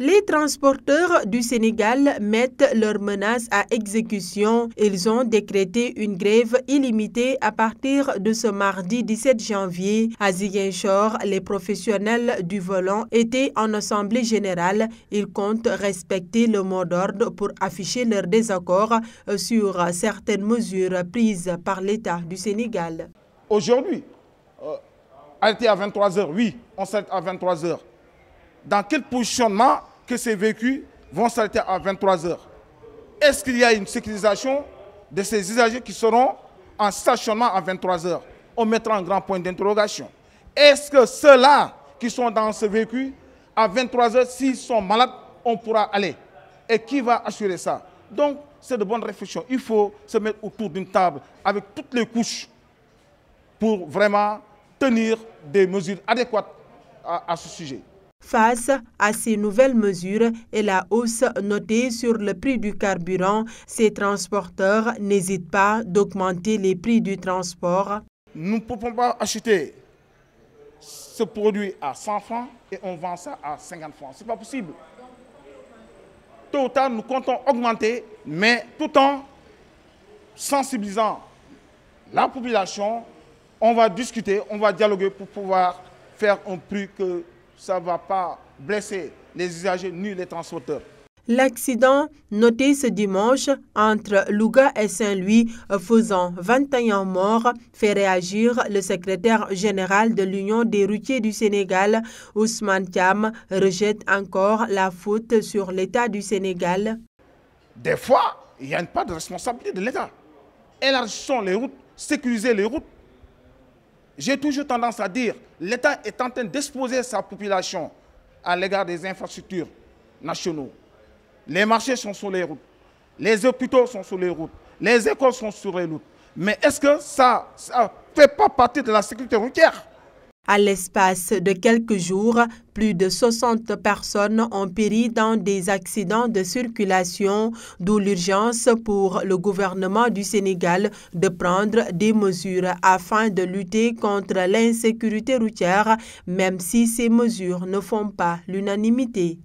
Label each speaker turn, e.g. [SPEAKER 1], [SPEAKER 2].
[SPEAKER 1] Les transporteurs du Sénégal mettent leurs menaces à exécution. Ils ont décrété une grève illimitée à partir de ce mardi 17 janvier. À Ziguinchor, les professionnels du volant étaient en assemblée générale. Ils comptent respecter le mot d'ordre pour afficher leur désaccord sur certaines mesures prises
[SPEAKER 2] par l'État du Sénégal. Aujourd'hui, euh, à 23h, oui, on s'arrête à 23h dans quel positionnement que ces véhicules vont s'arrêter à 23 heures. Est-ce qu'il y a une sécurisation de ces usagers qui seront en stationnement à 23 heures On mettra un grand point d'interrogation. Est-ce que ceux-là qui sont dans ces véhicules, à 23 heures, s'ils sont malades, on pourra aller Et qui va assurer ça Donc, c'est de bonnes réflexions. Il faut se mettre autour d'une table avec toutes les couches pour vraiment tenir des mesures adéquates
[SPEAKER 1] à ce sujet. Face à ces nouvelles mesures et la hausse notée sur le prix du carburant, ces transporteurs n'hésitent pas d'augmenter les
[SPEAKER 2] prix du transport. Nous ne pouvons pas acheter ce produit à 100 francs et on vend ça à 50 francs. Ce n'est pas possible. Tôt ou nous comptons augmenter, mais tout en sensibilisant la population, on va discuter, on va dialoguer pour pouvoir faire un prix que ça ne va pas blesser les usagers ni les transporteurs.
[SPEAKER 1] L'accident noté ce dimanche entre Louga et Saint-Louis faisant 21 morts fait réagir le secrétaire général de l'Union des routiers du Sénégal, Ousmane Thiam, rejette encore la faute sur l'État du Sénégal.
[SPEAKER 2] Des fois, il n'y a pas de responsabilité de l'État. Élargissons les routes, sécurisez les routes. J'ai toujours tendance à dire, l'État est en train d'exposer sa population à l'égard des infrastructures nationaux. Les marchés sont sur les routes, les hôpitaux sont sur les routes, les écoles sont sur les routes. Mais est-ce que ça ne fait pas partie de la sécurité routière à l'espace de
[SPEAKER 1] quelques jours, plus de 60 personnes ont péri dans des accidents de circulation, d'où l'urgence pour le gouvernement du Sénégal de prendre des mesures afin de lutter contre l'insécurité routière, même si ces mesures ne font pas l'unanimité.